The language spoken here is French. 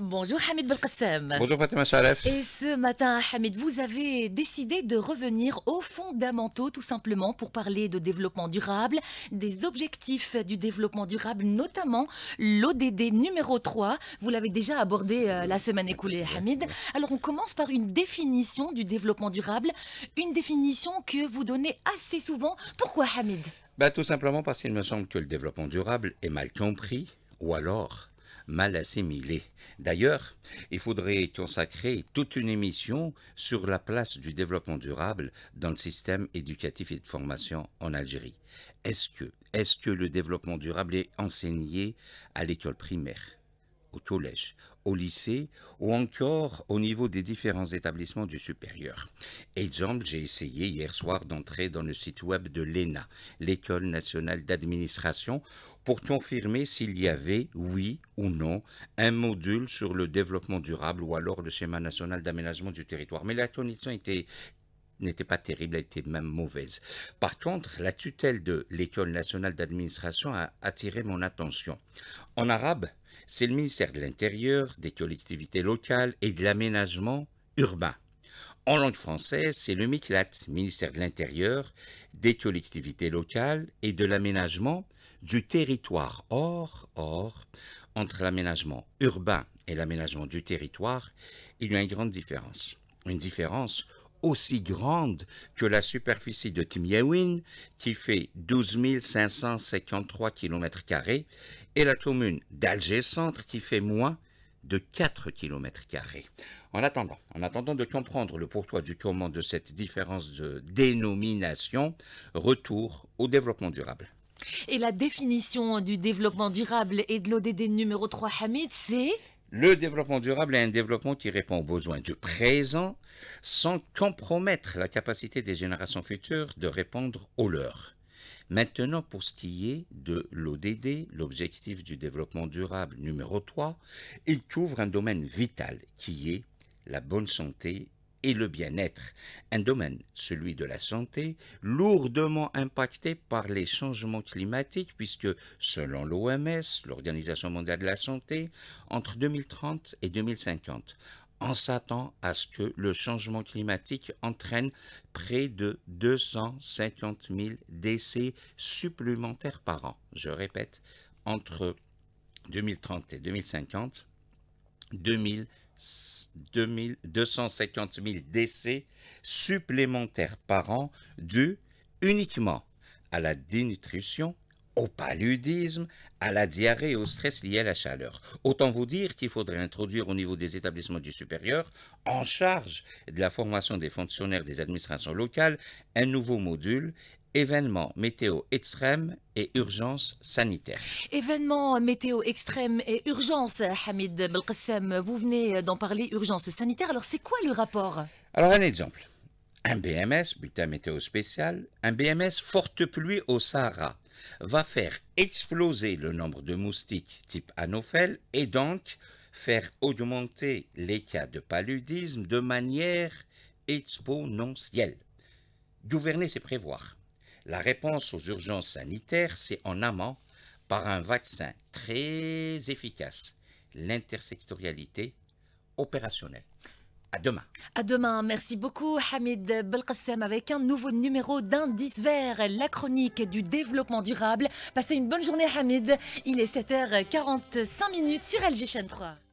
Bonjour Hamid Belkacem. Bonjour Fatima Sharef. Et ce matin, Hamid, vous avez décidé de revenir aux fondamentaux tout simplement pour parler de développement durable, des objectifs du développement durable, notamment l'ODD numéro 3. Vous l'avez déjà abordé euh, la semaine écoulée, Hamid. Alors on commence par une définition du développement durable, une définition que vous donnez assez souvent. Pourquoi Hamid bah, Tout simplement parce qu'il me semble que le développement durable est mal compris ou alors mal assimilé. D'ailleurs, il faudrait consacrer toute une émission sur la place du développement durable dans le système éducatif et de formation en Algérie. Est-ce que, est que le développement durable est enseigné à l'école primaire au collège, au lycée ou encore au niveau des différents établissements du supérieur. Exemple, j'ai essayé hier soir d'entrer dans le site web de l'ENA, l'École nationale d'administration, pour confirmer s'il y avait, oui ou non, un module sur le développement durable ou alors le schéma national d'aménagement du territoire. Mais la condition était n'était pas terrible, elle était même mauvaise. Par contre, la tutelle de l'École nationale d'administration a attiré mon attention. En arabe, c'est le ministère de l'Intérieur, des collectivités locales et de l'aménagement urbain. En langue française, c'est le MICLAT, ministère de l'Intérieur, des collectivités locales et de l'aménagement du territoire. Or, or, entre l'aménagement urbain et l'aménagement du territoire, il y a une grande différence. Une différence aussi grande que la superficie de Timiewin, qui fait 12 553 km et la commune d'Alger-Centre, qui fait moins de 4 km. En attendant, en attendant de comprendre le pourquoi du comment de cette différence de dénomination, retour au développement durable. Et la définition du développement durable et de l'ODD numéro 3, Hamid, c'est le développement durable est un développement qui répond aux besoins du présent sans compromettre la capacité des générations futures de répondre aux leurs. Maintenant, pour ce qui est de l'ODD, l'objectif du développement durable numéro 3, il couvre un domaine vital qui est la bonne santé et le bien-être, un domaine, celui de la santé, lourdement impacté par les changements climatiques puisque, selon l'OMS, l'Organisation mondiale de la santé, entre 2030 et 2050, on s'attend à ce que le changement climatique entraîne près de 250 000 décès supplémentaires par an. Je répète, entre 2030 et 2050, 2000 250 000 décès supplémentaires par an dus uniquement à la dénutrition, au paludisme, à la diarrhée et au stress lié à la chaleur. Autant vous dire qu'il faudrait introduire au niveau des établissements du supérieur, en charge de la formation des fonctionnaires des administrations locales, un nouveau module événements météo extrêmes et urgences sanitaires. Événements météo extrêmes et urgences, Hamid Belqassem, vous venez d'en parler, urgences sanitaires. Alors, c'est quoi le rapport Alors, un exemple. Un BMS, un météo spécial, un BMS forte pluie au Sahara va faire exploser le nombre de moustiques type anophel et donc faire augmenter les cas de paludisme de manière exponentielle. Gouverner, c'est prévoir. La réponse aux urgences sanitaires, c'est en amont par un vaccin très efficace, l'intersectorialité opérationnelle. À demain. À demain. Merci beaucoup, Hamid Belkacem, avec un nouveau numéro d'Indice Vert, la chronique du développement durable. Passez une bonne journée, Hamid. Il est 7h45 minutes sur LG Chaîne 3.